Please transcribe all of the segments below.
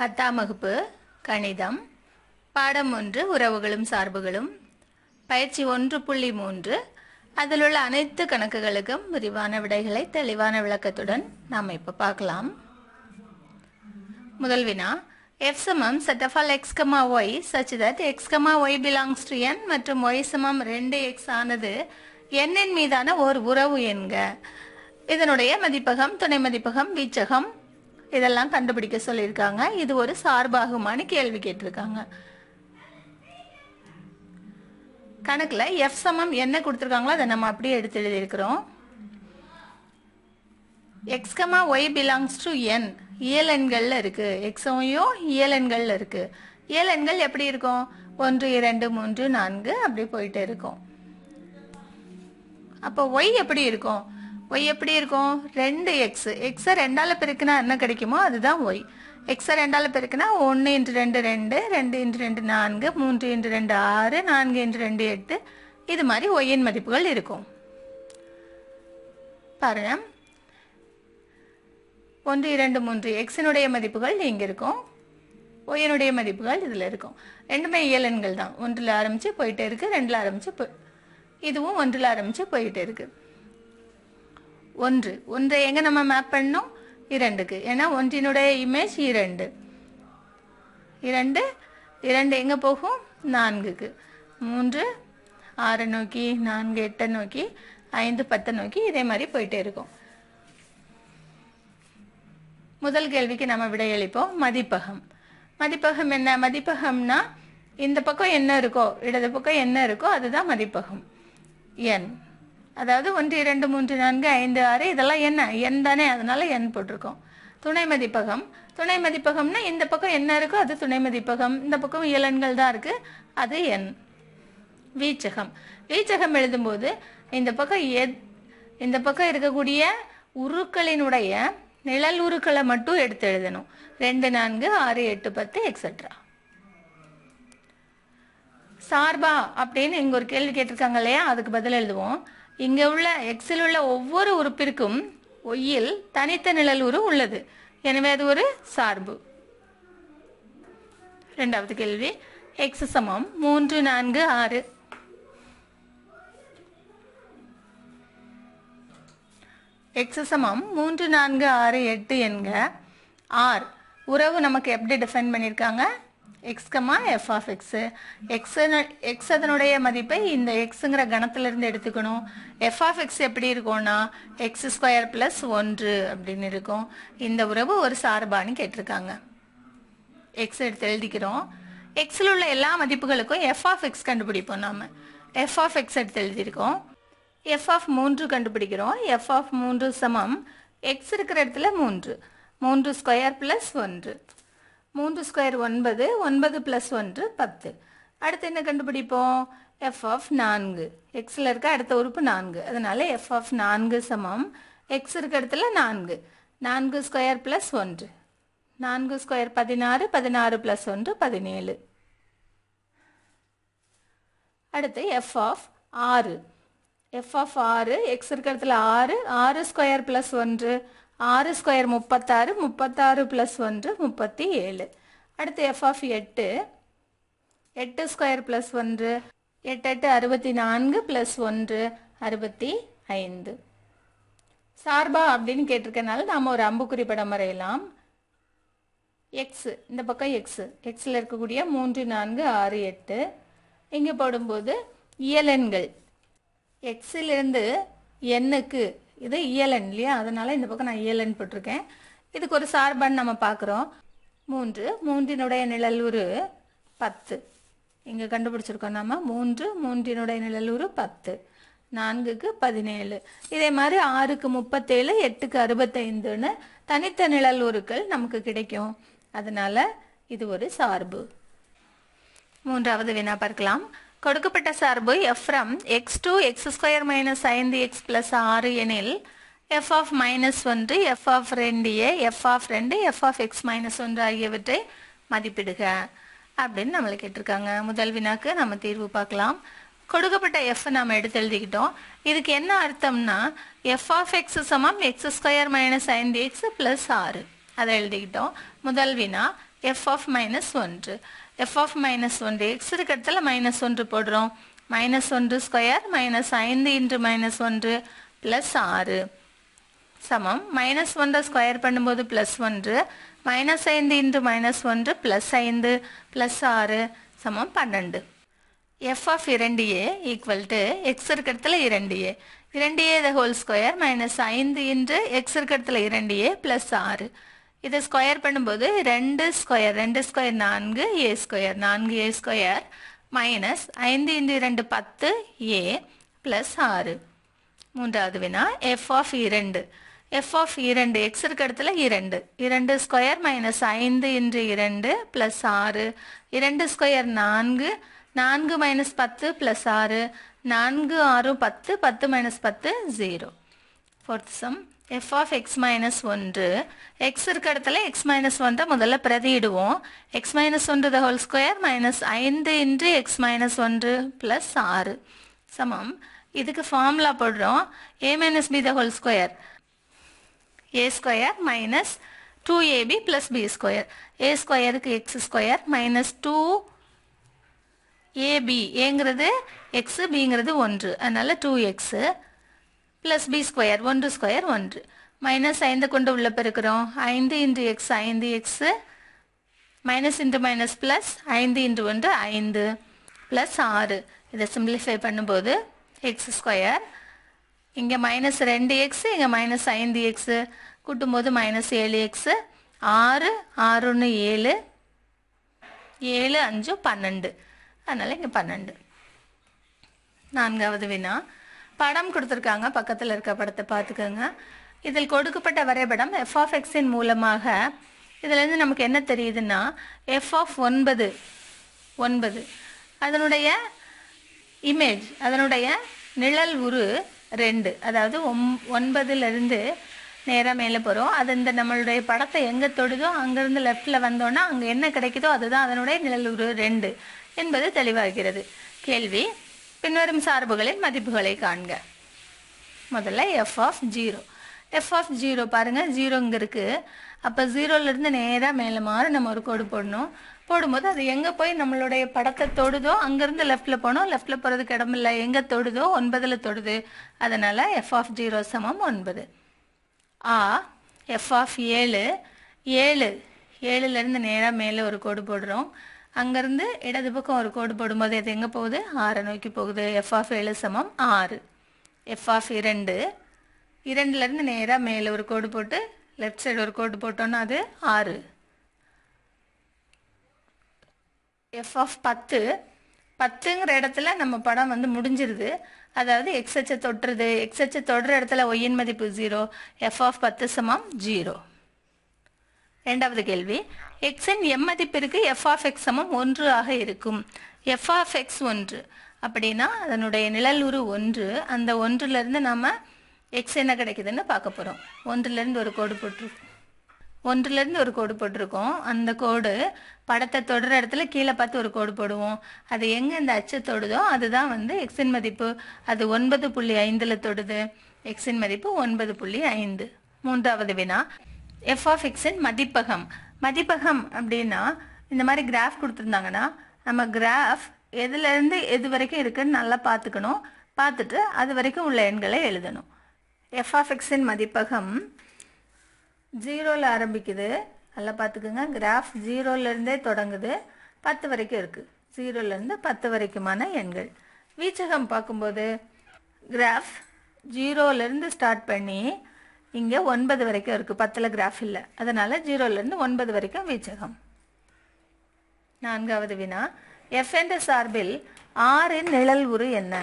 பத்தாம் வகுப்பு கணிதம் பாடம் ஒன்று உறவுகளும் சார்புகளும் பயிற்சி ஒன்று புள்ளி மூன்று அதில் உள்ள அனைத்து கணக்குகளுக்கும் விரிவான விடைகளை தெளிவான விளக்கத்துடன் நாம் இப்போ பார்க்கலாம் முதல் வினா எஃப் சமம் set of all x comma y such that x comma y belongs to N மற்றும் ஒய் சமம் ரெண்டு எக்ஸ் ஆனது எண்ணின் மீதான ஒரு உறவு என்க இதனுடைய மதிப்பகம் துணை மதிப்பகம் வீச்சகம் இதெல்லாம் கண்டுபிடிக்க சொல்லியிருக்காங்க இது ஒரு சார்பாகுமானு கேள்வி கேட்டிருக்காங்க கணக்கில் எஃப் சமம் என்ன கொடுத்துருக்காங்களோ அதை நம்ம அப்படியே எடுத்து எழுதியிருக்கிறோம் x comma y belongs to N இயலெண்களில் இருக்குது எக்ஸையும் இயலெண்களில் இருக்குது எண்கள் எப்படி இருக்கும் ஒன்று இரண்டு மூன்று நான்கு அப்படி போயிட்டு இருக்கும் அப்போ ஒய் எப்படி இருக்கும் ஒய் எப்படி இருக்கும் ரெண்டு எக்ஸ் எக்ஸை ரெண்டால் பெருக்குனா என்ன கிடைக்குமோ அதுதான் ஒய் எக்ஸை ரெண்டால் பெருக்குனா ஒன்று இன்று ரெண்டு ரெண்டு ரெண்டு இன்று ரெண்டு நான்கு மூன்று இன்று ரெண்டு ஆறு நான்கு இன்று ரெண்டு எட்டு இது மாதிரி ஒய்யின் மதிப்புகள் இருக்கும் பாருங்க ஒன்று இரண்டு மூன்று எக்ஸினுடைய மதிப்புகள் இங்கே இருக்கும் ஒய்யனுடைய மதிப்புகள் இதில் இருக்கும் ரெண்டுமே இயலன்கள் தான் ஒன்றில் ஆரம்பித்து போயிட்டே இருக்குது ரெண்டில் ஆரம்பித்து போ இதுவும் ஒன்றில் ஆரம்பித்து போயிட்டே இருக்குது ஒன்று ஒன்றை எங்கே நம்ம மேப் பண்ணோம் இரண்டுக்கு ஏன்னா ஒன்றினுடைய இமேஜ் இரண்டு இரண்டு இரண்டு எங்கே போகும் நான்குக்கு மூன்று ஆறு நோக்கி நான்கு எட்டை நோக்கி ஐந்து பத்தை நோக்கி இதே மாதிரி போயிட்டே இருக்கும் முதல் கேள்விக்கு நம்ம விடையளிப்போம் மதிப்பகம் மதிப்பகம் என்ன மதிப்பகம்னா இந்த பக்கம் என்ன இருக்கோ இடது பக்கம் என்ன இருக்கோ அதுதான் மதிப்பகம் என் அதாவது ஒன்று இரண்டு மூன்று நான்கு ஐந்து ஆறு இதெல்லாம் என்ன எண் தானே அதனால் எண் போட்டிருக்கோம் துணை மதிப்பகம் துணை மதிப்பகம்னா இந்த பக்கம் என்ன இருக்கோ அது துணை மதிப்பகம் இந்த பக்கம் இயலன்கள் தான் இருக்குது அது எண் வீச்சகம் வீச்சகம் எழுதும்போது இந்த பக்கம் எ இந்த பக்கம் இருக்கக்கூடிய உருக்களினுடைய நிழல் உருக்களை மட்டும் எடுத்து எழுதணும் ரெண்டு நான்கு ஆறு எட்டு பத்து எக்ஸட்ரா சார்பா அப்படின்னு இங்கே ஒரு கேள்வி கேட்டிருக்காங்க இல்லையா அதுக்கு பதில் எழுதுவோம் இங்கே உள்ள எக்ஸில் உள்ள ஒவ்வொரு உறுப்பிற்கும் ஒய்யில் தனித்த நிழல் உரு உள்ளது எனவே அது ஒரு சார்பு ரெண்டாவது கேள்வி எக்ஸ் சமம் மூன்று நான்கு ஆறு எக்ஸ் சமம் மூன்று நான்கு ஆறு எட்டு என்க ஆர் உறவு நமக்கு எப்படி டிஃபைன் பண்ணியிருக்காங்க x comma f of x x x அதனுடைய மதிப்பை இந்த எக்ஸுங்கிற கணத்திலிருந்து எடுத்துக்கணும் எஃப் ஆஃப் எக்ஸ் எப்படி இருக்கும்னா எக்ஸ் ஸ்கொயர் ப்ளஸ் ஒன்று அப்படின்னு இருக்கும் இந்த உறவு ஒரு சார்பான்னு கேட்டிருக்காங்க எக்ஸ் எடுத்து எழுதிக்கிறோம் எக்ஸில் உள்ள எல்லா மதிப்புகளுக்கும் எஃப் ஆஃப் எக்ஸ் கண்டுபிடிப்போம் நாம் எஃப் ஆஃப் எக்ஸ் எடுத்து எழுதியிருக்கோம் எஃப் ஆஃப் மூன்று கண்டுபிடிக்கிறோம் எஃப் ஆஃப் மூன்று சமம் எக்ஸ் இருக்கிற இடத்துல மூன்று மூன்று ஸ்கொயர் ப்ளஸ் ஒன்று மூன்று ஸ்கொயர் ஒன்பது ஒன்பது ப்ளஸ் ஒன்று பத்து அடுத்து என்ன கண்டுபிடிப்போம் எஃப் ஆஃப் நான்கு எக்ஸில் இருக்க அடுத்த உறுப்பு நான்கு அதனால் எஃப் ஆஃப் நான்கு சமம் எக்ஸ் இருக்க இடத்துல நான்கு நான்கு ஸ்கொயர் ப்ளஸ் ஒன்று நான்கு ஸ்கொயர் பதினாறு பதினாறு ப்ளஸ் ஒன்று பதினேழு அடுத்து எஃப் ஆஃப் ஆறு எஃப் ஆஃப் ஆறு எக்ஸ் இருக்கிற ஆறு ஆறு ஸ்கொயர் ப்ளஸ் ஒன்று ஆறு ஸ்கொயர் முப்பத்தாறு முப்பத்தாறு ப்ளஸ் ஒன்று முப்பத்தி ஏழு அடுத்து எஃப் ஆஃப் எட்டு எட்டு ஸ்கொயர் ப்ளஸ் ஒன்று எட்டு எட்டு அறுபத்தி நான்கு ப்ளஸ் ஒன்று அறுபத்தி ஐந்து சார்பா அப்படின்னு கேட்டிருக்கனால நாம் ஒரு அம்புக்குறி படம் வரையலாம் எக்ஸு இந்த பக்கம் எக்ஸு எக்ஸில் இருக்கக்கூடிய மூன்று நான்கு ஆறு எட்டு இங்கே போடும்போது இயலெண்கள் எக்ஸிலிருந்து எண்ணுக்கு இது இயலன் இல்லையா அதனால் இந்த பக்கம் நான் இயலன் போட்டிருக்கேன் இதுக்கு ஒரு சார்பன் நம்ம பார்க்குறோம் மூன்று மூன்றினுடைய உரு பத்து இங்கே கண்டுபிடிச்சிருக்கோம் நம்ம மூன்று மூன்றினுடைய நிழலுரு பத்து நான்குக்கு பதினேழு இதே மாதிரி ஆறுக்கு முப்பத்தேழு எட்டுக்கு அறுபத்தைந்துன்னு தனித்த உருக்கள் நமக்கு கிடைக்கும் அதனால் இது ஒரு சார்பு மூன்றாவது வினா பார்க்கலாம் கொடுக்கப்பட்ட சார்பு from x to x square minus ஐந்து எக்ஸ் பிளஸ் ஆறு எனில் எஃப் ஆஃப் மைனஸ் ஒன்று எஃப் ஆஃப் ரெண்டு ஏ எஃப் ஆஃப் ரெண்டு எஃப் ஆஃப் எக்ஸ் மைனஸ் ஒன்று ஆகியவற்றை மதிப்பிடுக அப்படின்னு நம்மளை கேட்டிருக்காங்க முதல் வினாக்கு நம்ம தீர்வு பார்க்கலாம் கொடுக்கப்பட்ட எஃப் நம்ம எடுத்து எழுதிக்கிட்டோம் இதுக்கு என்ன அர்த்தம்னா எஃப் ஆஃப் எக்ஸ் சமம் எக்ஸ் ஸ்கொயர் மைனஸ் ஐந்து எக்ஸ் ப்ளஸ் ஆறு அதை எழுதிக்கிட்டோம் முதல் வினா எஃப் ஆஃப் மைனஸ் ஒன்று எஃப் ஆஃப் மைனஸ் ஒன்று எக்ஸ் இருக்கிறதுல மைனஸ் ஒன்று போடுறோம் மைனஸ் ஒன்று ஸ்கொயர் மைனஸ் ஐந்து இன்று மைனஸ் ஒன்று ப்ளஸ் ஆறு சமம் மைனஸ் ஒன்றை ஸ்கொயர் பண்ணும்போது ப்ளஸ் ஒன்று மைனஸ் ஐந்து இன்று மைனஸ் ஒன்று ப்ளஸ் ஐந்து ப்ளஸ் ஆறு சமம் பன்னெண்டு எஃப் ஆஃப் இரண்டு ஏ ஈக்குவல் டு எக்ஸ் இருக்கிறதுல இரண்டு ஏ இரண்டு a the whole square minus ஐந்து இன்று எக்ஸ் இருக்கிறதுல இரண்டு ஏ ப்ளஸ் ஆறு இதை ஸ்கொயர் பண்ணும்போது ரெண்டு ஸ்கொயர் ரெண்டு ஸ்கொயர் நான்கு ஏ ஸ்கொயர் நான்கு ஏ ஸ்கொயர் மைனஸ் ஐந்து இந்து இரண்டு பத்து ஏ ப்ளஸ் ஆறு மூன்றாவது வினா எஃப் ஆஃப் இரண்டு எஃப் ஆஃப் இரண்டு எக்ஸ் இருக்க இடத்துல இரண்டு இரண்டு ஸ்கொயர் மைனஸ் ஐந்து இன்று இரண்டு ப்ளஸ் ஆறு இரண்டு ஸ்கொயர் நான்கு நான்கு மைனஸ் பத்து ப்ளஸ் ஆறு நான்கு ஆறு பத்து பத்து மைனஸ் பத்து zero fourth sum f of x minus ஒன்று எக்ஸ் இருக்க இடத்துல எக்ஸ் மைனஸ் தான் முதல்ல பிரதியிடுவோம் எக்ஸ் மைனஸ் ஒன்று த ஹோல் ஸ்கொயர் மைனஸ் ஐந்து இன்று எக்ஸ் மைனஸ் ஒன்று ப்ளஸ் ஆறு சமம் இதுக்கு ஃபார்முலா போடுறோம் a minus B the whole square A square minus two AB plus B square A ஸ்கொயருக்கு X square minus two AB ஏங்கிறது எக்ஸு பிங்கிறது ஒன்று அதனால் two X plus B square ஒன்று ஸ்கொயர் ஒன்று மைனஸ் ஐந்து கொண்டு உள்ள பெருக்கிறோம் ஐந்து இன்று எக்ஸ் ஐந்து X minus into minus plus ஐந்து இன்று ஒன்று ஐந்து ப்ளஸ் ஆறு இதை சிம்பிளிஃபை பண்ணும்போது எக்ஸ் ஸ்கொயர் இங்கே மைனஸ் ரெண்டு எக்ஸு இங்கே மைனஸ் ஐந்து எக்ஸு கூட்டும்போது மைனஸ் ஏழு எக்ஸு ஆறு ஆறு ஒன்று ஏழு ஏழு அஞ்சு பன்னெண்டு அதனால் இங்கே பன்னெண்டு நான்காவது வினா படம் கொடுத்துருக்காங்க பக்கத்தில் இருக்க படத்தை பார்த்துக்கோங்க இதில் கொடுக்கப்பட்ட வரைபடம் எஃப் ஆஃப் எக்ஸின் மூலமாக இதிலேருந்து நமக்கு என்ன தெரியுதுன்னா எஃப் ஆஃப் ஒன்பது ஒன்பது அதனுடைய இமேஜ் அதனுடைய நிழல் உரு ரெண்டு அதாவது ஒம் ஒன்பதுலேருந்து நேராக மேலே போகிறோம் அது இந்த நம்மளுடைய படத்தை எங்கே தொடுதோ அங்கேருந்து லெஃப்டில் வந்தோன்னா அங்கே என்ன கிடைக்குதோ அதுதான் அதனுடைய நிழல் உரு ரெண்டு என்பது தெளிவாகிறது கேள்வி பின்வரும் சார்புகளின் மதிப்புகளை காண்க முதல்ல f of zero f of zero பாருங்கள் ஜீரோ இங்கே இருக்குது அப்போ ஜீரோலேருந்து நேராக மேலே மாற நம்ம ஒரு கோடு போடணும் போடும்போது அது எங்கே போய் நம்மளுடைய படத்தை தொடுதோ அங்கேருந்து லெஃப்டில் போனோம் லெஃப்டில் போகிறதுக்கு இடமில்லை எங்கே தொடுதோ ஒன்பதில் தொடுது அதனால் எஃப் ஆஃப் ஜீரோ சமம் ஒன்பது ஆ எஃப் ஆஃப் ஏழு ஏழு ஏழுலேருந்து நேராக மேலே ஒரு கோடு போடுறோம் அங்கேருந்து இடது பக்கம் ஒரு கோடு போடும்போது அது எங்கே போகுது ஆறை நோக்கி போகுது எஃப் ஆஃப் ஏழு சமம் ஆறு எஃப் ஆஃப் இரண்டு இரண்டுலேருந்து நேராக மேலே ஒரு கோடு போட்டு லெஃப்ட் சைடு ஒரு கோடு போட்டோன்னா அது ஆறு எஃப் ஆஃப் பத்து பத்துங்கிற இடத்துல நம்ம படம் வந்து முடிஞ்சிருது அதாவது எக்ஸச்சை தொட்டுறது எக்ஸச்சை தொடுற இடத்துல ஒய்யின் மதிப்பு ஜீரோ எஃப் ஆஃப் பத்து சமம் ஜீரோ இரண்டாவது கேள்வி எக்ஸின் எம் மதிப்பிற்கு எஃப் ஆஃப் எக்ஸ் சமம் ஒன்று ஆக இருக்கும் எஃப் ஆஃப் எக்ஸ் ஒன்று அப்படின்னா அதனுடைய நிழலுரு ஒன்று அந்த ஒன்றுலேருந்து நம்ம எக்ஸ் என்ன கிடைக்குதுன்னு பார்க்க போகிறோம் ஒன்றுலேருந்து ஒரு கோடு போட்டிருக்கோம் ஒன்றுலேருந்து ஒரு கோடு போட்டிருக்கோம் அந்த கோடு படத்தை தொடுற இடத்துல கீழே பார்த்து ஒரு கோடு போடுவோம் அது எங்கே இந்த அச்சை தொடுதோ அதுதான் வந்து எக்ஸின் மதிப்பு அது ஒன்பது புள்ளி ஐந்தில் தொடுது எக்ஸின் மதிப்பு ஒன்பது புள்ளி ஐந்து மூன்றாவது வினா எஃப் ஆஃப் மதிப்பகம் மதிப்பகம் அப்படின்னா இந்த மாதிரி கிராஃப் கொடுத்துருந்தாங்கன்னா நம்ம கிராஃப் எதுலேருந்து எது வரைக்கும் இருக்குதுன்னு நல்லா பார்த்துக்கணும் பார்த்துட்டு அது வரைக்கும் உள்ள எண்களை எழுதணும் எஃப் ஆஃப் மதிப்பகம் ஜீரோவில் ஆரம்பிக்குது நல்லா பார்த்துக்குங்க கிராஃப் ஜீரோலேருந்தே தொடங்குது பத்து வரைக்கும் இருக்குது ஜீரோலேருந்து பத்து வரைக்குமான எண்கள் வீச்சகம் பார்க்கும்போது கிராஃப் ஜீரோலேருந்து ஸ்டார்ட் பண்ணி இங்கே ஒன்பது வரைக்கும் இருக்குது பத்தில் கிராஃப் இல்லை அதனால் ஜீரோலேருந்து ஒன்பது வரைக்கும் வீச்சகம் நான்காவது வினா எஃப் என்ற சார்பில் ஆறின் நிழல் உரு என்ன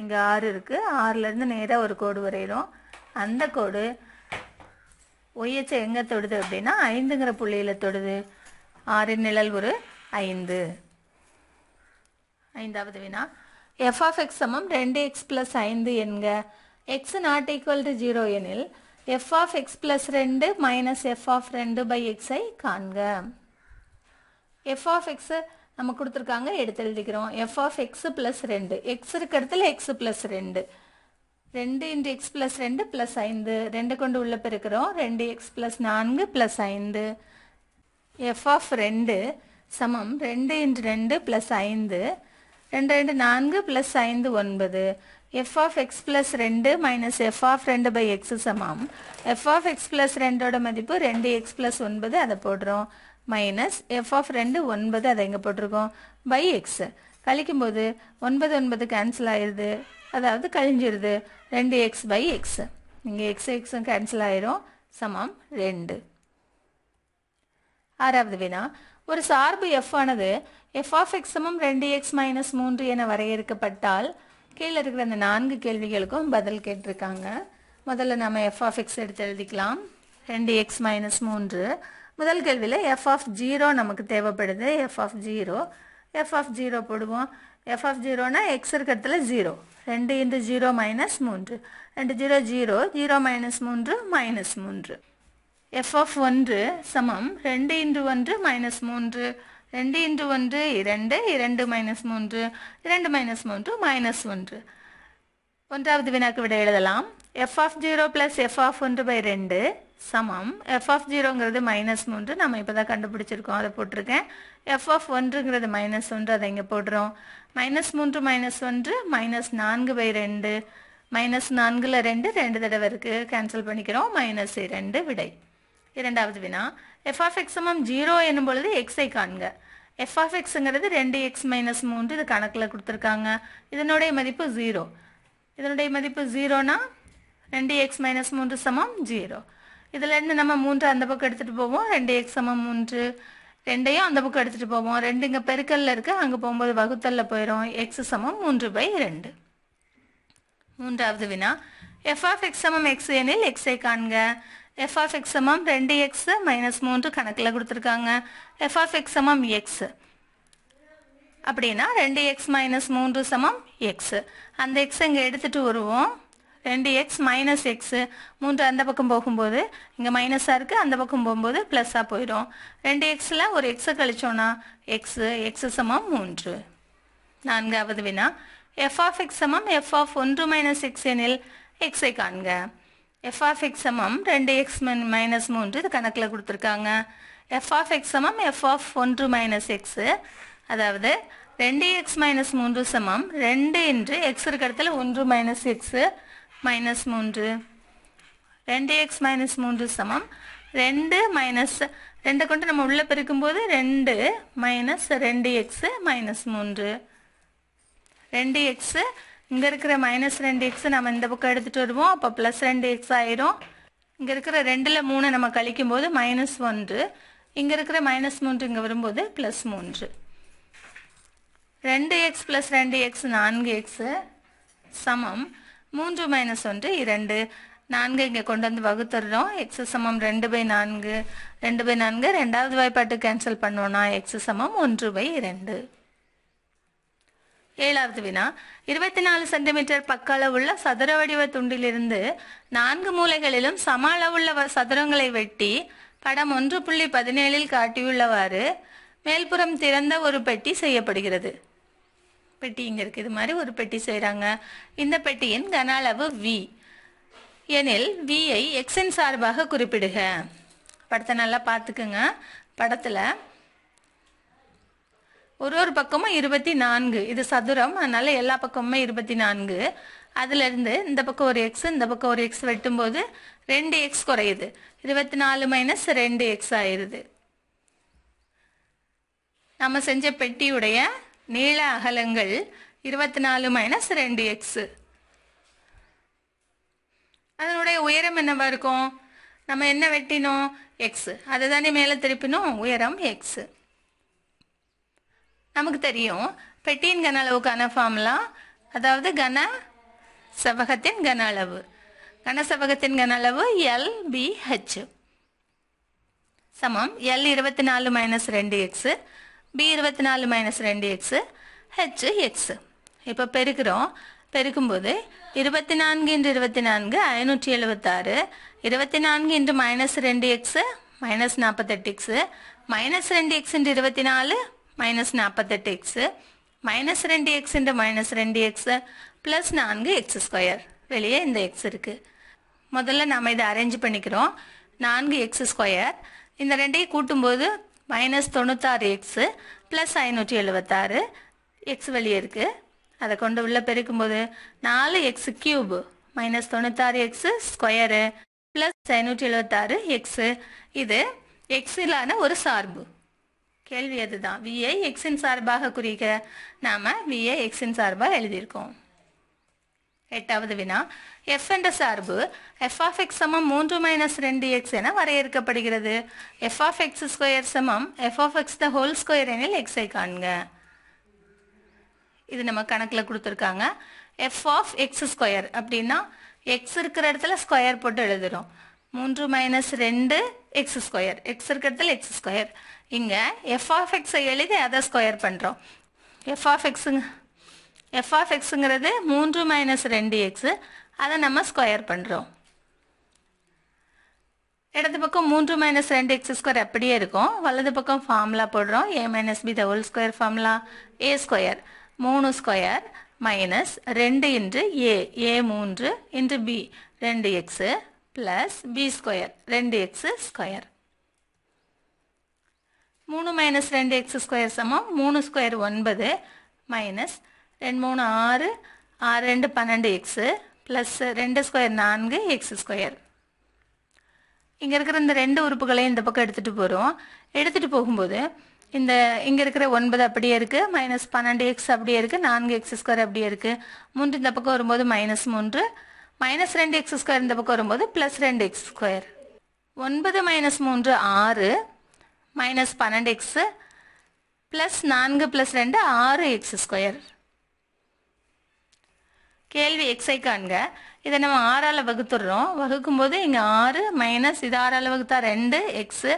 இங்கே ஆறு இருக்குது ஆறுலேருந்து நேராக ஒரு கோடு வரையிடும் அந்த கோடு ஒய்யச்சை எங்கே தொடுது அப்படின்னா ஐந்துங்கிற புள்ளியில் தொடுது ஆறின் நிழல் உரு ஐந்து ஐந்தாவது வினா எஃப் எக்ஸ் சமம் ரெண்டு எக்ஸ் ப்ளஸ் ஐந்து என்க x not equal to 0 எனில் f of x plus 2 minus f of 2 by x ஐ காண்க f of x நம்ம கொடுத்துருக்காங்க எடுத்து எழுதிக்கிறோம் f of x plus 2 x இருக்கிறதுல x plus 2 ரெண்டு இன்ட்டு எக்ஸ் ப்ளஸ் ரெண்டு ப்ளஸ் ஐந்து ரெண்டு கொண்டு உள்ளே பெருக்கிறோம் ரெண்டு எக்ஸ் ப்ளஸ் நான்கு ப்ளஸ் ஐந்து f of ரெண்டு சமம் ரெண்டு இன்ட்டு ரெண்டு ப்ளஸ் ஐந்து ரெண்டு ரெண்டு நான்கு ப்ளஸ் ஐந்து ஒன்பது எஃப் x எக்ஸ் ப்ளஸ் ரெண்டு மைனஸ் எஃப் 2 ரெண்டு பை எக்ஸு சமம் எஃப் ஆஃப் எக்ஸ் ப்ளஸ் ரெண்டோட மதிப்பு ரெண்டு எக்ஸ் ப்ளஸ் ஒன்பது அதை போடுறோம் மைனஸ் எஃப் ஆஃப் ரெண்டு ஒன்பது அதை எங்கே போட்டிருக்கோம் பை எக்ஸு கழிக்கும்போது ஒன்பது ஒன்பது கேன்சல் ஆயிடுது அதாவது கழிஞ்சிருது ரெண்டு எக்ஸ் x எக்ஸு இங்கே எக்ஸ் எக்ஸும் கேன்சல் ஆயிரும் சமம் ரெண்டு ஆறாவது வினா ஒரு சார்பு எஃப் ஆனது எஃப் ஆஃப் எக்ஸ் சமம் ரெண்டு எக்ஸ் மைனஸ் மூன்று என வரையறுக்கப்பட்டால் கீழே இருக்கிற அந்த நான்கு கேள்விகளுக்கும் பதில் கேட்டிருக்காங்க முதல்ல நம்ம எஃப் ஆஃப் எக்ஸ் எடுத்து எழுதிக்கலாம் ரெண்டு எக்ஸ் மைனஸ் மூன்று முதல் கேள்வியில் எஃப் ஆஃப் ஜீரோ நமக்கு தேவைப்படுது f of zero f of zero போடுவோம் எஃப் ஆஃப் ஜீரோனா எக்ஸ் இருக்கிறதுல ஜீரோ ரெண்டு இன்ட்டு ஜீரோ மைனஸ் மூன்று ரெண்டு ஜீரோ ஜீரோ ஜீரோ மைனஸ் மூன்று மைனஸ் மூன்று எஃப் ஆஃப் ஒன்று சமம் ரெண்டு இன்று ஒன்று மைனஸ் மூன்று ரெண்டு இன்று ஒன்று இரண்டு இரண்டு மைனஸ் மூன்று இரண்டு மைனஸ் மூன்று மைனஸ் ஒன்று ஒன்றாவது வினாக்கு விட எழுதலாம் f of zero plus f of ஒன்று பை ரெண்டு சமம் எஃப் ஆஃப் ஜீரோங்கிறது மைனஸ் மூன்று நம்ம இப்போ தான் கண்டுபிடிச்சிருக்கோம் அதை போட்டிருக்கேன் எஃப் ஆஃப் ஒன்றுங்கிறது மைனஸ் ஒன்று அதை இங்கே போடுறோம் மைனஸ் மூன்று மைனஸ் ஒன்று மைனஸ் நான்கு பை ரெண்டு மைனஸ் நான்கில் ரெண்டு ரெண்டு தடவை இருக்குது கேன்சல் பண்ணிக்கிறோம் மைனஸ் இரண்டு விடை இரண்டாவது வினா எஃப் ஆஃப் எக்ஸ் ஜீரோ என்னும் பொழுது எக்ஸை காண்க எஃப் ஆஃப் எக்ஸுங்கிறது ரெண்டு எக்ஸ் மைனஸ் மூன்று இது கணக்கில் கொடுத்துருக்காங்க இதனுடைய மதிப்பு ஜீரோ இதனுடைய மதிப்பு ஜீரோனா ரெண்டு எக்ஸ் மைனஸ் மூன்று சமம் ஜீரோ இதுலேருந்து நம்ம மூன்று அந்த பக்கம் எடுத்துகிட்டு போவோம் ரெண்டு எக்ஸ் சமம் மூன்று ரெண்டையும் அந்த பக்கம் எடுத்துகிட்டு போவோம் ரெண்டு இங்கே பெருக்கல்ல இருக்குது அங்கே போகும்போது வகுத்தலில் போயிடும் எக்ஸ் சமம் மூன்று பை ரெண்டு மூன்றாவது வினா எஃப் ஆஃப் எக்ஸ் சமம் எக்ஸ் எனில் எக்ஸை காண்க எஃப் ஆஃப் எக்ஸ் சமம் ரெண்டு எக்ஸ் மைனஸ் மூன்று கணக்கில் கொடுத்துருக்காங்க எஃப் ஆஃப் எக்ஸ் சமம் எக்ஸு அப்படின்னா ரெண்டு எக்ஸ் மைனஸ் மூன்று சமம் எக்ஸு அந்த எக்ஸ் இங்கே எடுத்துகிட்டு வருவோம் ரெண்டு எக்ஸ் மைனஸ் எக்ஸு மூன்று அந்த பக்கம் போகும்போது இங்கே மைனஸாக இருக்குது அந்த பக்கம் போகும்போது ப்ளஸ்ஸாக போயிடும் ரெண்டு எக்ஸில் ஒரு எக்ஸை கழிச்சோன்னா எக்ஸு எக்ஸு சமம் மூன்று நான்காவது வினா எஃப் ஆஃப் எக்ஸ் சமம் எஃப் ஆஃப் ஒன்று மைனஸ் எக்ஸ் எனில் எக்ஸை காண்க எஃப் ஆஃப் எக்ஸ் சமம் ரெண்டு எக்ஸ் மைனஸ் மூன்று இது கணக்கில் கொடுத்துருக்காங்க எஃப் ஆஃப் எக்ஸ் சமம் எஃப் ஒன்று மைனஸ் எக்ஸு அதாவது ரெண்டு எக்ஸ் மைனஸ் மூன்று சமம் ரெண்டு என்று எக்ஸ் இருக்க ஒன்று மைனஸ் எக்ஸு மைனஸ் மூன்று ரெண்டு எக்ஸ் மைனஸ் மூன்று சமம் ரெண்டு மைனஸ் ரெண்டை கொண்டு நம்ம உள்ளே பெருக்கும்போது ரெண்டு மைனஸ் ரெண்டு எக்ஸு மைனஸ் மூன்று ரெண்டு எக்ஸு இங்கே இருக்கிற மைனஸ் ரெண்டு எக்ஸ் நம்ம இந்த பக்கம் எடுத்துகிட்டு வருவோம் அப்போ ப்ளஸ் ரெண்டு எக்ஸ் ஆயிரும் இங்கே இருக்கிற ரெண்டில் மூணு நம்ம கழிக்கும் போது மைனஸ் ஒன்று இங்கே இருக்கிற மைனஸ் மூன்று இங்கே வரும்போது ப்ளஸ் மூன்று ரெண்டு எக்ஸ் ப்ளஸ் ரெண்டு எக்ஸ் நான்கு எக்ஸ் சமம் மூன்று மைனஸ் ஒன்று இரண்டு நான்கு இங்கே கொண்டு வந்து வகுத்துடுறோம் எக்ஸ் சமம் ரெண்டு பை நான்கு ரெண்டு பை நான்கு ரெண்டாவது வாய்ப்பாட்டு கேன்சல் பண்ணோன்னா எக்ஸ் சமம் ஒன்று பை இரண்டு ஏழாவது வினா இருபத்தி நாலு சென்டிமீட்டர் பக்க அளவுள்ள சதுர வடிவ துண்டிலிருந்து நான்கு மூலைகளிலும் சம அளவுள்ள சதுரங்களை வெட்டி படம் ஒன்று புள்ளி பதினேழில் காட்டியுள்ளவாறு மேல்புறம் திறந்த ஒரு பெட்டி செய்யப்படுகிறது பெட்டி இங்கே இருக்குது இது மாதிரி ஒரு பெட்டி செய்கிறாங்க இந்த பெட்டியின் கன அளவு வி எனில் விஐ எக்ஸின் சார்பாக குறிப்பிடுக படத்தை நல்லா பார்த்துக்குங்க படத்தில் ஒரு ஒரு பக்கமும் இருபத்தி நான்கு இது சதுரம் அதனால எல்லா பக்கமுமே இருபத்தி நான்கு அதுலேருந்து இந்த பக்கம் ஒரு எக்ஸ் இந்த பக்கம் ஒரு எக்ஸ் வெட்டும்போது ரெண்டு எக்ஸ் குறையுது இருபத்தி நாலு மைனஸ் ரெண்டு எக்ஸ் ஆயிடுது நம்ம செஞ்ச பெட்டியுடைய நீள அகலங்கள் இருபத்தி நாலு மைனஸ் ரெண்டு எக்ஸு அதனுடைய உயரம் என்னவா இருக்கும் நம்ம என்ன வெட்டினோம் எக்ஸு அதை தானே மேலே திருப்பினோம் உயரம் எக்ஸு நமக்கு தெரியும் பெட்டியின் கன அளவுக்கான ஃபார்முலா அதாவது கன செவகத்தின் கன அளவு கனசவகத்தின் கன அளவு எல் பி ஹெச் சமம் எல் இருபத்தி நாலு மைனஸ் ரெண்டு எக்ஸு பி இருபத்தி நாலு மைனஸ் ரெண்டு எக்ஸு ஹெச் எக்ஸு இப்போ பெருக்கிறோம் பெருக்கும்போது இருபத்தி நான்கு இன்று இருபத்தி நான்கு ஐநூற்றி எழுபத்தாறு இருபத்தி நான்கு இன்று மைனஸ் ரெண்டு எக்ஸு மைனஸ் நாற்பத்தெட்டு எக்ஸு மைனஸ் ரெண்டு எக்ஸ் இன்று இருபத்தி நாலு minus 48x minus மைனஸ் ரெண்டு minus 2x மைனஸ் ரெண்டு எக்ஸு ப்ளஸ் நான்கு எக்ஸ் ஸ்கொயர் வெளியே இந்த எக்ஸ் இருக்குது முதல்ல நாம் இதை அரேஞ்சு பண்ணிக்கிறோம் நான்கு எக்ஸ் ஸ்கொயர் இந்த ரெண்டையும் கூட்டும்போது மைனஸ் தொண்ணூத்தாறு எக்ஸு ப்ளஸ் ஐநூற்றி எழுபத்தாறு எக்ஸ் வெளியே இருக்குது அதை கொண்டு உள்ளே பெருக்கும்போது நாலு 4x cube minus 96x square square plus ஐநூற்றி எழுபத்தாறு எக்ஸு இது எக்ஸிலான ஒரு சார்பு கேள்வி அதுதான் விஐ எக்ஸின் சார்பாக குறிக்க நாம் விஐ எக்ஸின் சார்பாக எழுதியிருக்கோம் எட்டாவது வினா எஃப் என்ற சார்பு எஃப் ஆஃப் எக்ஸ் சமம் மூன்று மைனஸ் ரெண்டு எக்ஸ் என வரையறுக்கப்படுகிறது எஃப் ஆஃப் எக்ஸ் ஸ்கொயர் சமம் f of x the whole square எனில் எக்ஸை காண்க இது நம்ம கணக்கில் கொடுத்துருக்காங்க எஃப் ஆஃப் எக்ஸ் ஸ்கொயர் அப்படின்னா எக்ஸ் இருக்கிற இடத்துல ஸ்கொயர் போட்டு எழுதுறோம் மூன்று மைனஸ் ரெண்டு எக்ஸ் ஸ்கொயர் எக்ஸ் இருக்கிறதுல எக்ஸ் ஸ்கொயர் இங்கே எஃப் ஆஃப் எக்ஸை எழுதி அதை ஸ்கொயர் பண்ணுறோம் எஃப் ஆஃப் எக்ஸுங்க எஃப் ஆஃப் எக்ஸுங்கிறது மூன்று மைனஸ் ரெண்டு எக்ஸு அதை நம்ம ஸ்கொயர் பண்ணுறோம் இடது பக்கம் மூன்று மைனஸ் ரெண்டு எக்ஸ் ஸ்கொயர் அப்படியே இருக்கும் வலது பக்கம் ஃபார்முலா போடுறோம் a minus b the whole square formula a square மூணு ஸ்கொயர் மைனஸ் ரெண்டு இன்று ஏ ஏ மூன்று இன்று பி ரெண்டு எக்ஸு ப்ளஸ் பி ஸ்கொயர் ரெண்டு square ஸ்கொயர் மூணு மைனஸ் ரெண்டு எக்ஸ் ஸ்கொயர் சமம் மூணு ஸ்கொயர் ஒன்பது மைனஸ் ரெண்டு மூணு ஆறு ஆறு ரெண்டு பன்னெண்டு 2 ப்ளஸ் ரெண்டு ஸ்கொயர் நான்கு எக்ஸ் ஸ்கொயர் இங்கே இருக்கிற இந்த ரெண்டு உறுப்புகளையும் இந்த பக்கம் எடுத்துகிட்டு போகிறோம் எடுத்துகிட்டு போகும்போது இந்த இங்கே இருக்கிற ஒன்பது அப்படியே இருக்குது மைனஸ் பன்னெண்டு எக்ஸ் அப்படியே இருக்குது நான்கு எக்ஸ் ஸ்கொயர் அப்படியே இருக்குது மூன்று இந்த பக்கம் வரும்போது மைனஸ் மூன்று மைனஸ் ரெண்டு எக்ஸ் ஸ்கொயர் இந்த பக்கம் வரும்போது ப்ளஸ் ரெண்டு எக்ஸ் ஸ்கொயர் ஒன்பது மைனஸ் மூன்று ஆறு மைனஸ் பன்னெண்டு எக்ஸு ப்ளஸ் நான்கு ப்ளஸ் ரெண்டு ஆறு எக்ஸ் ஸ்கொயர் கேள்வி எக்ஸை காண்க இதை நம்ம ஆறால் வகுத்துடுறோம் வகுக்கும்போது இங்கே ஆறு மைனஸ் இது ஆறால் வகுத்தா ரெண்டு எக்ஸு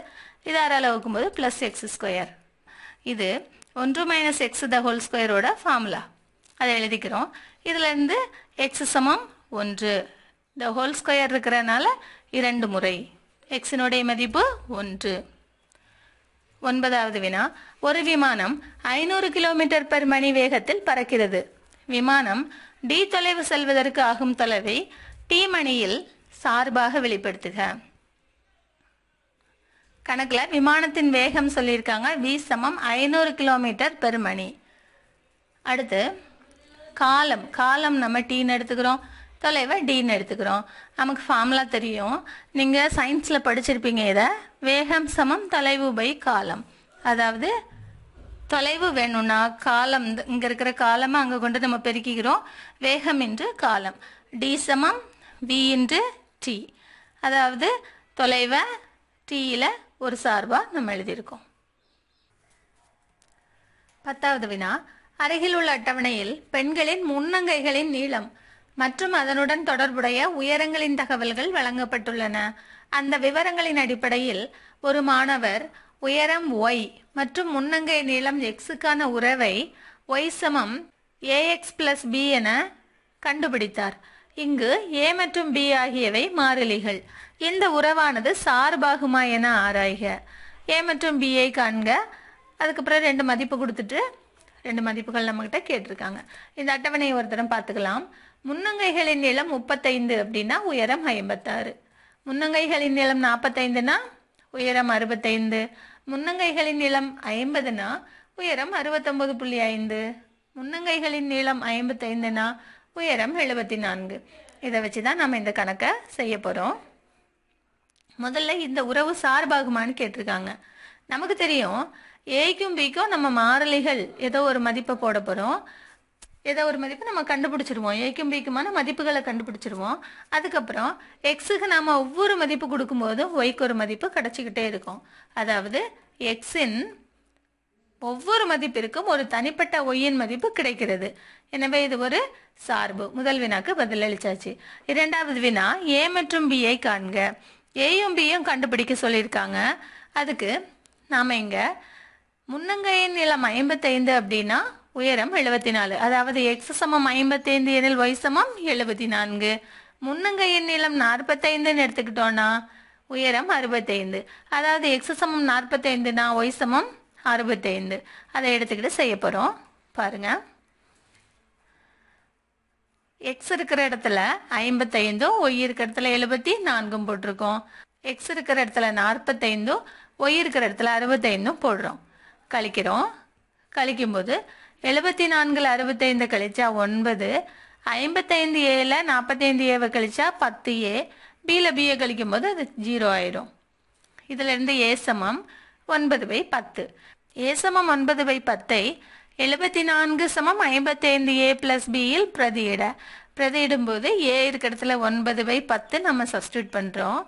இது ஆறால் வகுக்கும்போது ப்ளஸ் எக்ஸ் ஸ்கொயர் இது ஒன்று மைனஸ் எக்ஸ் த ஹோல் ஸ்கொயரோட ஃபார்முலா அதை எழுதிக்கிறோம் இதுலேருந்து எக்ஸ் சமம் ஒன்று இந்த ஹோல் ஸ்கொயர் இருக்கிறனால இரண்டு முறை எக்ஸினுடைய மதிப்பு ஒன்று ஒன்பதாவது வினா ஒரு விமானம் ஐநூறு கிலோமீட்டர் பர் மணி வேகத்தில் பறக்கிறது விமானம் டி தொலைவு செல்வதற்கு ஆகும் தொலைவை டி மணியில் சார்பாக வெளிப்படுத்துக கணக்கில் விமானத்தின் வேகம் சொல்லியிருக்காங்க வி சமம் ஐநூறு கிலோமீட்டர் பெர் மணி அடுத்து காலம் காலம் நம்ம டீன்னு எடுத்துக்கிறோம் தொலைவை டின்னு எடுத்துக்கிறோம் நமக்கு ஃபார்முலா தெரியும் நீங்கள் சயின்ஸில் படிச்சிருப்பீங்க இதை வேகம் சமம் தொலைவு பை காலம் அதாவது தொலைவு வேணும்னா காலம் இங்கே இருக்கிற காலமாக அங்கே கொண்டு நம்ம பெருக்கிக்கிறோம் வேகம் என்று காலம் டி சமம் வி இன்று டி அதாவது தொலைவை டீயில் ஒரு சார்பாக நம்ம எழுதியிருக்கோம் பத்தாவது வினா அருகில் உள்ள அட்டவணையில் பெண்களின் முன்னங்கைகளின் நீளம் மற்றும் அதனுடன் தொடர்புடைய உயரங்களின் தகவல்கள் வழங்கப்பட்டுள்ளன அந்த விவரங்களின் அடிப்படையில் ஒரு மாணவர் உயரம் ஒய் மற்றும் முன்னங்கை நீளம் எக்ஸுக்கான உறவை ஒய் சமம் ஏஎக்ஸ் பிளஸ் பி என கண்டுபிடித்தார் இங்கு ஏ மற்றும் பி ஆகியவை மாறிலிகள் இந்த உறவானது சார்பாகுமா என ஆராய்க ஏ மற்றும் பிஐ காண்க அதுக்கப்புறம் ரெண்டு மதிப்பு கொடுத்துட்டு ரெண்டு மதிப்புகள் நம்மகிட்ட கேட்டிருக்காங்க இந்த அட்டவணையை ஒருத்தரம் பார்த்துக்கலாம் முன்னங்கைகளின் நிலம் முப்பத்தைந்து அப்படின்னா உயரம் ஐம்பத்தாறு முன்னங்கைகளின் நிலம் நாற்பத்தைந்துனா உயரம் அறுபத்தைந்து முன்னங்கைகளின் நீளம் ஐம்பதுனா உயரம் அறுபத்தொம்பது புள்ளி ஐந்து முன்னங்கைகளின் நீளம் ஐம்பத்தைந்துனா உயரம் எழுபத்தி நான்கு இதை வச்சு தான் நம்ம இந்த கணக்கை செய்ய போகிறோம் முதல்ல இந்த உறவு சார்பாகுமான்னு கேட்டிருக்காங்க நமக்கு தெரியும் ஏக்கும் பிக்கும் நம்ம மாறலிகள் ஏதோ ஒரு மதிப்பை போட போகிறோம் ஏதோ ஒரு மதிப்பு நம்ம கண்டுபிடிச்சிருவோம் ஏக்கும் பிக்குமான மதிப்புகளை கண்டுபிடிச்சிருவோம் அதுக்கப்புறம் எக்ஸுக்கு நாம் ஒவ்வொரு மதிப்பு கொடுக்கும்போதும் ஒய்க்கு ஒரு மதிப்பு கிடச்சிக்கிட்டே இருக்கும் அதாவது எக்ஸின் ஒவ்வொரு மதிப்பிற்கும் ஒரு தனிப்பட்ட ஒய்யின் மதிப்பு கிடைக்கிறது எனவே இது ஒரு சார்பு முதல் வினாக்கு பதிலளிச்சாச்சு இரண்டாவது வினா ஏ மற்றும் பியை காண்க ஏயும் பியும் கண்டுபிடிக்க சொல்லியிருக்காங்க அதுக்கு நாம் இங்கே முன்னங்கையின் நிலம் ஐம்பத்தைந்து அப்படின்னா உயரம் எழுபத்தி நாலு அதாவது எக்ஸ் சமம் ஐம்பத்தைந்து எனில் ஒய் சமம் எழுபத்தி நான்கு முன்னங்கையின் நீளம் நாற்பத்தைந்துன்னு எடுத்துக்கிட்டோன்னா உயரம் அறுபத்தைந்து அதாவது எக்ஸ் சமம் நாற்பத்தைந்துனா ஒய் சமம் அறுபத்தைந்து அதை எடுத்துக்கிட்டு செய்ய போகிறோம் பாருங்கள் எக்ஸ் இருக்கிற இடத்துல ஐம்பத்தைந்தும் ஒய் இருக்கிற இடத்துல எழுபத்தி நான்கும் போட்டிருக்கோம் எக்ஸ் இருக்கிற இடத்துல நாற்பத்தைந்தும் ஒய் இருக்கிற இடத்துல அறுபத்தைந்தும் போடுறோம் கழிக்கிறோம் கழிக்கும்போது எழுபத்தி நான்கில் அறுபத்தைந்து கழிச்சா ஒன்பது ஐம்பத்தைந்து ஏல நாற்பத்தைந்து ஏவை கழிச்சா பத்து ஏ பியில் பிஏ கழிக்கும் போது அது ஜீரோ ஆயிரும் இதிலிருந்து ஏசமம் ஒன்பது பை பத்து ஏசமம் ஒன்பது பை பத்தை எழுபத்தி நான்கு சமம் ஐம்பத்தைந்து ஏ பிளஸ் பியில் பிரதியிட பிரதியிடும்போது ஏ இருக்கிற ஒன்பது பை பத்து நம்ம சப்ஸ்டியூட் பண்ணுறோம்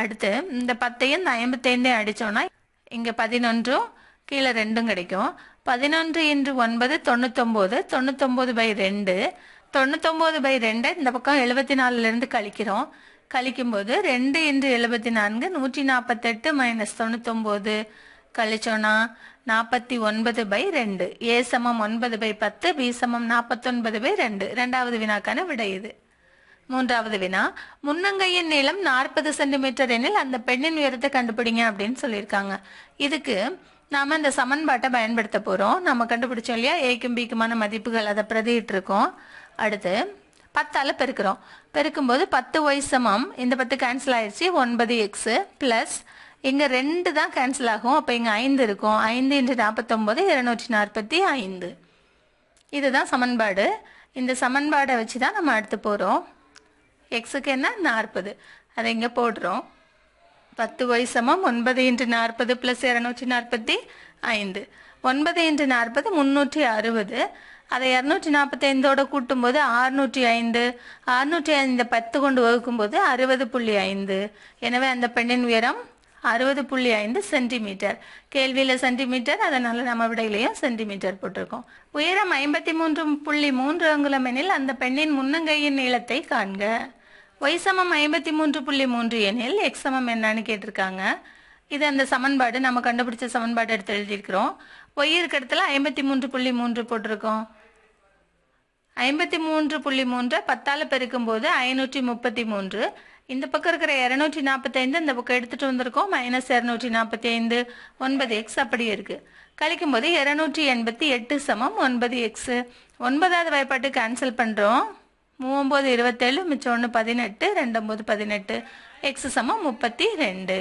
அடுத்து இந்த பத்தையும் இந்த ஐம்பத்தைந்தையும் அடித்தோன்னா இங்கே பதினொன்றும் கீழே ரெண்டும் கிடைக்கும் பதினொன்று இன்று ஒன்பது தொண்ணூத்தொம்போது தொண்ணூத்தொம்போது பை ரெண்டு தொண்ணூத்தொம்போது பை ரெண்டு இந்த பக்கம் எழுபத்தி நாலுலேருந்து கழிக்கிறோம் கழிக்கும்போது ரெண்டு இன்று எழுபத்தி நான்கு நூற்றி நாற்பத்தெட்டு மைனஸ் தொண்ணூத்தொம்பது கழிச்சோன்னா நாற்பத்தி ஒன்பது பை ரெண்டு ஏ சமம் ஒன்பது பை பத்து பி சமம் நாற்பத்தொன்பது பை ரெண்டு ரெண்டாவது வினாக்கான விடை இது மூன்றாவது வினா முன்னங்கையின் நீளம் நாற்பது சென்டிமீட்டர் எனில் அந்த பெண்ணின் உயரத்தை கண்டுபிடிங்க அப்படின்னு சொல்லியிருக்காங்க இதுக்கு நாம இந்த சமன்பாட்டை பயன்படுத்த போகிறோம் நம்ம கண்டுபிடிச்சோம் இல்லையா ஏக்கும் பிக்குமான மதிப்புகள் அதை பிரதிட்டு இருக்கோம் அடுத்து பத்தால் பெருக்கிறோம் பெருக்கும்போது பத்து ஒய் சமம் இந்த பத்து கேன்சல் ஆயிடுச்சு ஒன்பது எக்ஸு ப்ளஸ் இங்கே ரெண்டு தான் கேன்சல் ஆகும் அப்போ இங்கே ஐந்து இருக்கும் ஐந்து இன்று நாற்பத்தொம்போது இருநூற்றி நாற்பத்தி ஐந்து இதுதான் சமன்பாடு இந்த சமன்பாடை வச்சு தான் நம்ம அடுத்து போகிறோம் எக்ஸுக்கு என்ன நாற்பது அதை இங்கே போடுறோம் பத்து ஒய் சமம் ஒன்பது இன்று நாற்பது பிளஸ் இரநூற்றி நாற்பத்தி ஐந்து ஒன்பது இன்று நாற்பது முந்நூற்றி அறுபது அதை இரநூற்றி நாற்பத்தைந்தோடு கூட்டும்போது ஆறுநூற்றி ஐந்து ஆறுநூற்றி ஐந்து பத்து கொண்டு வகுக்கும்போது அறுபது புள்ளி ஐந்து எனவே அந்த பெண்ணின் உயரம் அறுபது புள்ளி ஐந்து சென்டிமீட்டர் கேள்வியில் சென்டிமீட்டர் அதனால் நம்ம விடையிலையும் சென்டிமீட்டர் போட்டிருக்கோம் உயரம் ஐம்பத்தி மூன்று புள்ளி மூன்று அங்குலம் எனில் அந்த பெண்ணின் முன்னங்கையின் நீளத்தை காண்க ஒய் சமம் ஐம்பத்தி மூன்று புள்ளி மூன்று எனில் எக்ஸ் சமம் என்னன்னு கேட்டிருக்காங்க இது அந்த சமன்பாடு நம்ம கண்டுபிடிச்ச சமன்பாடு எடுத்து எழுதியிருக்கிறோம் ஒய் இருக்க இடத்துல ஐம்பத்தி மூன்று புள்ளி மூன்று போட்டிருக்கோம் ஐம்பத்தி மூன்று புள்ளி மூன்று பத்தால் பெருக்கும் போது ஐநூற்றி முப்பத்தி மூன்று இந்த பக்கம் இருக்கிற இரநூற்றி நாற்பத்தைந்து இந்த பக்கம் எடுத்துகிட்டு வந்திருக்கோம் மைனஸ் இரநூற்றி நாற்பத்தி ஐந்து ஒன்பது எக்ஸ் அப்படியே இருக்குது கழிக்கும் போது இரநூற்றி எண்பத்தி எட்டு சமம் ஒன்பது எக்ஸு ஒன்பதாவது வாய்ப்பாட்டு கேன்சல் பண்ணுறோம் மூவொம்பது இருபத்தேழு மிச்சம் ஒன்று பதினெட்டு ரெண்டொம்பது பதினெட்டு எக்ஸு சமம் முப்பத்தி ரெண்டு